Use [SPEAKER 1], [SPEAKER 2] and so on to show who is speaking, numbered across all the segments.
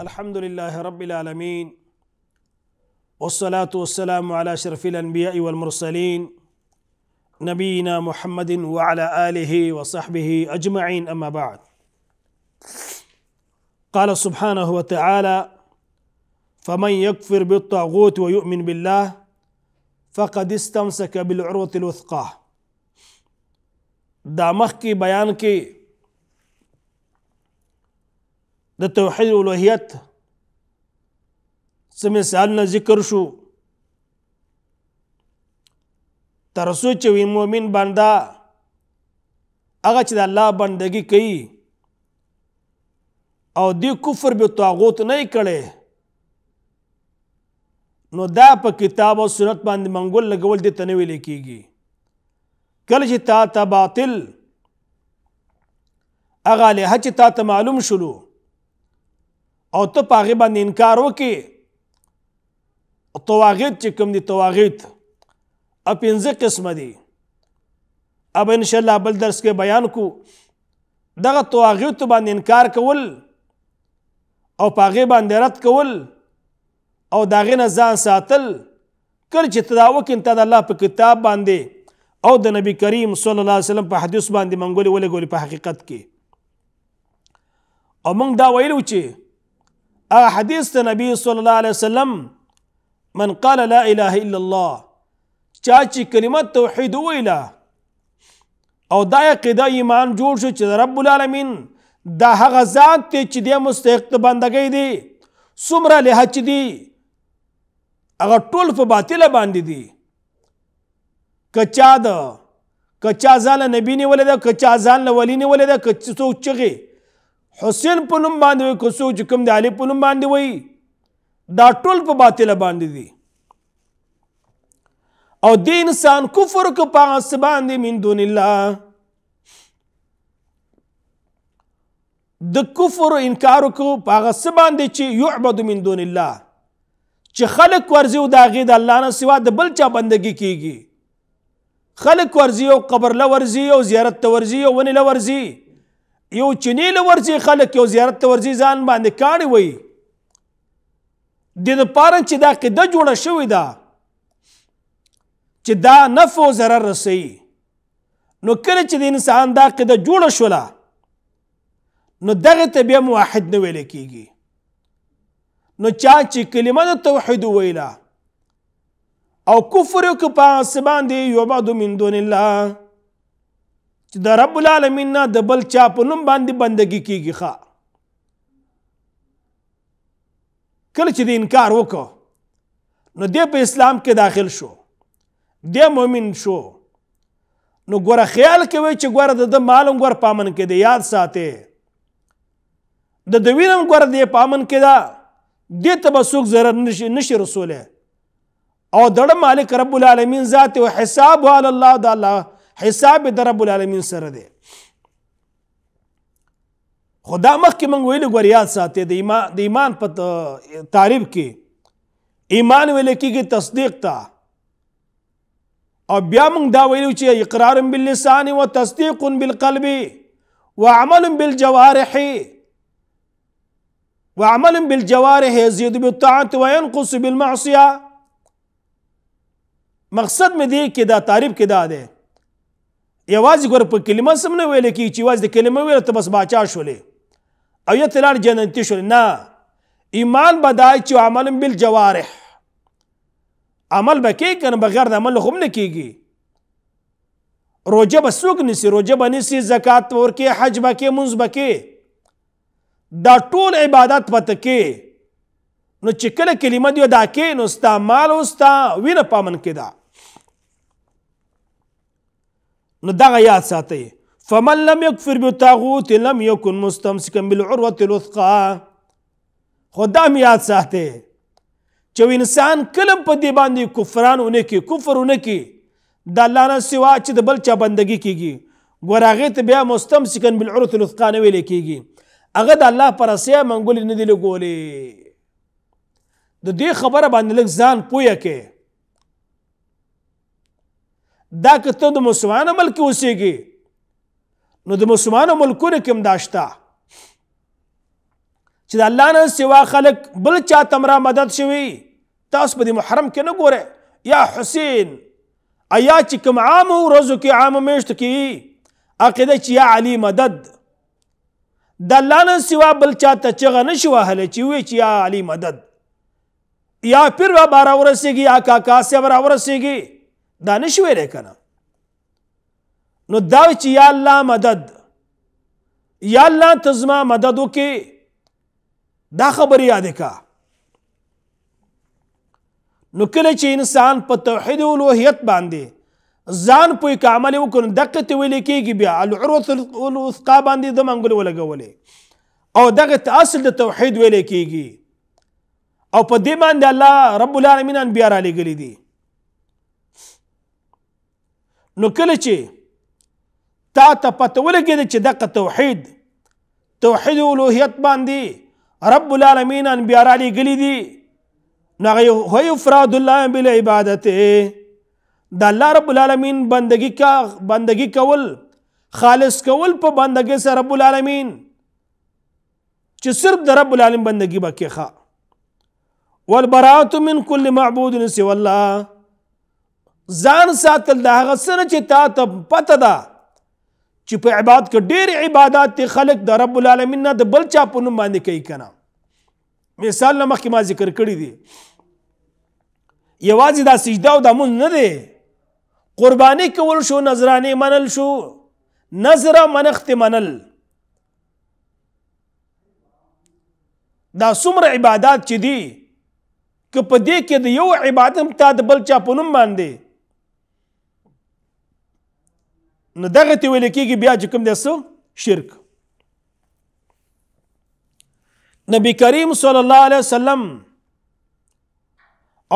[SPEAKER 1] الحمد لله رب العالمين والصلاة والسلام على شرف الأنبياء والمرسلين نبينا محمد وعلى آله وصحبه أجمعين أما بعد قال سبحانه وتعالى فمن يكفر بالطاغوت ويؤمن بالله فقد استمسك بالعروة الوثقى دا مخ کی بیان کی د توحید الوهیت څه مثالونه ذکر شو تر څو چې مؤمن بنده هغه چې د الله بندگی کوي او دی کفر به طاغوت نه کړي نو دا په کتاب او سنت باندې منګول لګول دي تنوي لیکيږي کله چې تا ته باطل اغه له حج تا ته معلوم شلو او ته په هغې باندې انکار وکې تواغیت چې کوم دي تواغیت او پنځه قسمه دي اب ان شاء الله بل درس کې بیان کو دغه تواغیت باندې انکار کول او په هغې باندې رد کول او د هغې نه ځان ساتل کله چې ته دا وکړې تا د الله په کتاب باندې او د نبی کریم صلی الله علیه وسلم په حدیث باندې منګولې ولګولې په حقیقت کې او موږ دا ویلو چې هغه حدیث ته نبی صلی الله علیه وسلم من قال لا اله الا الله چا چې کلمه توحید ویله او دا عقیده ایمان جوړ شو چې رب العالمین دا هغه ذات ته چې د مستحق بندګۍ دی څومره لحاظ دی هغه ټول په باطله باندې دي کچا د کچا ځان نبی نیولې ده کچا ځان ولی نیولې ده کڅو چغه حسین په نوم باندې وي که څوک چې کوم د علي په نوم باندې وي دا ټول په باطله باندې دي او دې انسان کفر کو په اس باندې من دون الله د کفر انکار کو په اس باندې چې يعبد من دون الله چې خلق ورزي او دا غید الله نه سوا د بل چا بندگی کیږي خلق ورزي او قبر لورزي او زیارت تورزي او ونی لورزي یو چینی له ورځي خلک یو زیارت ته ورځي ځان باندې کاڼي وي د دپاره چې دا قیده جوړه شوې ده چې دا نفع او ضرر رسوي نو کله چې د انسان دا قیده جوړه شوله نو دغه ته بیا موحد نه ویل کیږي نو چا چې کلمه د توحید ویله او کفر یو که په آسمان دی یعبد من دون الله چې د رب العالمین نه د بل چا په نوم باندې بندگی کیږي ښه کله چې د انکار وکړو نو دی په اسلام کې داخل شو دی مؤمن شو نو ګوره خیال کوي چې ګوره د د مالم ګور پامن کې دی یاد ساتي د د وینم ګوره دی پامن کې دا دې ته به څوک ضرر نشي نشي رسوله او دړه مالک رب العالمین ذات او حساب علی الله د الله حساب د رب العالمین سره دی خدا مخکې موږ ویلو ګور یاد ساتي د ایمان د ایمان په تعریف کې ایمان ویل کېږي تصدیق ته او بیا موږ دا ویلو چې اقرار باللسان او تصدیق بالقلب وعمل بالجوارح وعمل بالجوارح يزيد بالطاعة وينقص بالمعصية مقصد مې دی کې دا تعریف کې دا دی یوازې ګور په کلمه سم نه ویل کی چې یوازې کلمه ویل ته بس باچا شولې او یا تلار جنتی شول نه ایمان بدای چې عمل بل جوارح عمل به کې کنه بغیر د عمل خو نه کیږي روجه به څوک نیسي روجه به نیسي زکات ورکې حج به کې منځ به کې دا ټول عبادت پته کې نو چې کله کلمه دی دا کې نو ستا مال او ستا وینه پامن کې ده نو دغه یاد ساتئ فمن لم يكفر بالطاغوت لم يكن مستمسكا بالعروه الوثقى خدام یاد ساتئ چې انسان کلم په دې باندې کفرانونه کې کفرونه کې د الله نه سوا چې د بل چا بندگی کیږي ورغه ته بیا مستمسکن بالعروه الوثقى نه ویل کیږي هغه د الله پر اسیا منګول نه دی لګولې د دې خبره باندې لږ ځان پوهه کې دا که ته د مسلمانانو ملک کې اوسېږي نو د مسلمانانو ملکونو کې هم دا شته چې د الله نه سوا خلک بل چا تمره مدد شوي تاسو په دې محرم کې نه ګورئ یا حسین ایا چې کوم عامو ورځو کې عامو میاشتو کې عقیده چې یا علي مدد د الله نه سوا بل چا ته چغه نه شي وهلی چې ووایي چې یا علي مدد یا پیر بابا راورسېږي یا کاکا صاحب راورسېږي دا نشي ویلی کنه نو دا چې یا الله مدد یا الله ته زما مدد وکې دا خبره یادې کا نو کله چې انسان په توحید الوهیت باندې ځان پوی که عمل وکړو دقه ته ویلې کېږي بیا العروة الوثقا باندې د منګل ولګولې او دغه ته اصل د توحید ویلې کېږي او په دې باندې الله رب العالمین انبیا را لېږلي دي نو کله چې تا ته پته ولګېده چې دغه توحید توحید الوهیت باندې رب العالمین انبیا را لېږلي دي نو هغه هو افراد الله بالعبادت د الله رب العالمین بندگی کا بندگی کول خالص کول په بندګۍ سره رب العالمین چې صرف د رب العالمین بندگی باکې ښه والبراءة من كل معبود سوى الله ځان ساتل د هغه سره چې تا ته پته ده چې په عبادت کې ډېر عبادت ته خلق د رب العالمین نه د بل چا په نوم باندې کوي کنه مثال نه مخکې ما ذکر کړی دی یوازې دا سجده او د مون نه دی قربانی کول شو نظرانه منل شو نظر منخت منل دا څومره عبادت چې دی که په دې کې د یو عبادت ته د بل چا په نوم باندې نو دغه ته ویل کېږي بیا چې کوم دی څه شرک نبی کریم صلی الله علیه وسلم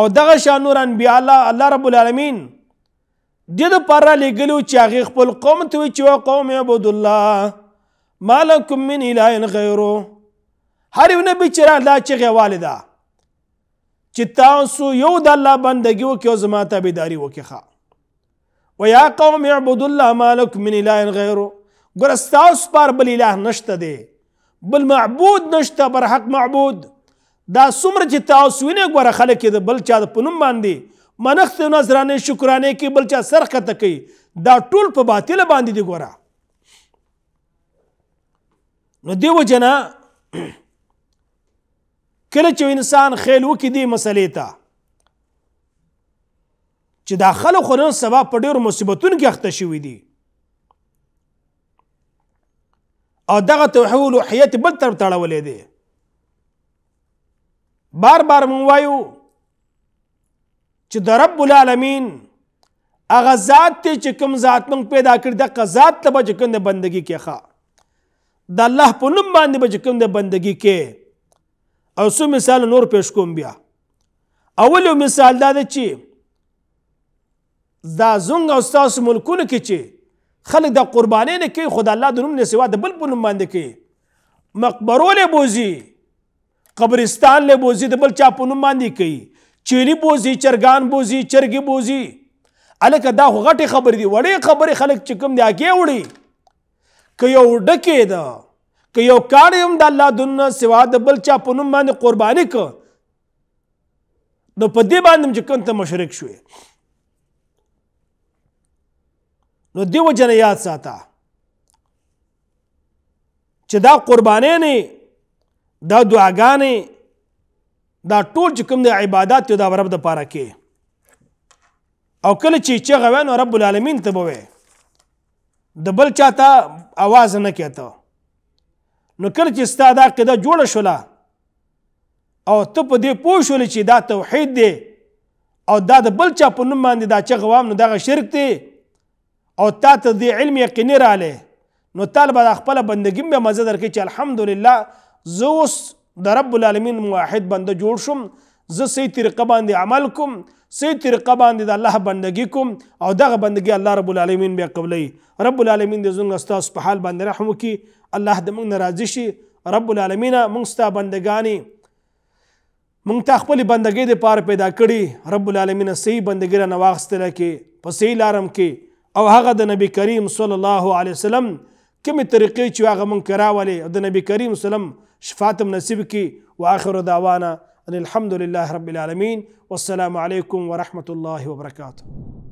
[SPEAKER 1] او دغه شان نور انبیاء الله الله رب العالمین د دې پر لګلو چې هغه خپل قوم ته چې قوم عبد الله مالکم من اله غیره هر یو نبی چې را لا چې والده چې تاسو یو د الله بندګي وکړو زما تابعداري وکړه و یا قوم اعبدوا الله مالک من اله غیره ګور تاسو پر بل اله نشته دی بل معبود نشته بر حق معبود دا څومره چې تاسو وینئ ګوره خلک یې د بل چا د په نوم باندې منښت نظرانه شکرانه کې بل چا سر ښکته کوي دا ټول په باطله باندې دی ګوره نو دیو جنا کله چې انسان خیل وکړي دې مسلې ته چې دا خلک خو نن سبا په ډېرو مصیبتونو کې اخته شوي دي او دغه توحید الوهیت بل طرف تړولې دی بار بار مونږ وایو چې د رب العالمین هغه ذات ته چې کوم ذات مونږ پیدا کړ دغه ذات ته به چې کوم د بندګۍ کې ښه د الله په نوم باندې به چې کوم د بندګۍ کې او څو مثال نور پیش کوم بیا اول مثال دا دی چې دا زنګ او ستاسو ملکونه کې چې خلک د قربانۍ نه کوي خو د الله د نوم نه سوا د بل په نوم باندې کوي مقبرو له بوزي قبرستان له بوزي د بل چا په نوم باندې کوي چیلی بوزي چرګان بوزي چرګي بوزي الکه دا خو غټي خبر دي وړې خبرې خلک چې کوم دی اګه وړي که یو ډکې ده که یو کار هم د الله دونه سوا د بل چا په نوم باندې قرباني که نو په دې باندې چې کوم ته مشرک شوې نو دیو جن یاد ساته چې دا قربانې نه دا دعاګانې دا ټول چې کوم د عبادت یو دا رب د پاره کې او کله چې چغه وای نو رب العالمین ته بوي د بل چاته आवाज نه کېته نو کله چې ستا دا قاعده جوړه شوله او ته په دې پوه شولې چې دا توحید دی او دا د بل چا په نوم باندې دا چغه وام نو دغه شرک دی او تا ته دې علم یقیني رااله نو طالب د خپل بندګیم به مزه درکې چې الحمدلله زه اوس د رب العالمین واحد بنده جوړ شم زه صحیح طریقه باندې عمل کوم صحیح طریقه باندې د الله بندګي کوم او دغه بندګي الله رب العالمین بیا قبلی رب العالمین دې زموږ ستاسو په حال باندې رحم وکړي الله دې موږ ناراضي شي رب العالمین موږ ستا بندګانی مونږ ته خپل بندګۍ د پاره پیدا کړي رب العالمین صحیح بندګۍ را نواغستل کې په صحیح لارم کې او هغه د نبی کریم صلی الله علیه وسلم کومې طریقې چې هغه مونږ کراولې او د نبی کریم وسلم شفاعت نصیب کی واخر دعوانا ان الحمد لله رب العالمين والسلام عليكم ورحمه الله وبركاته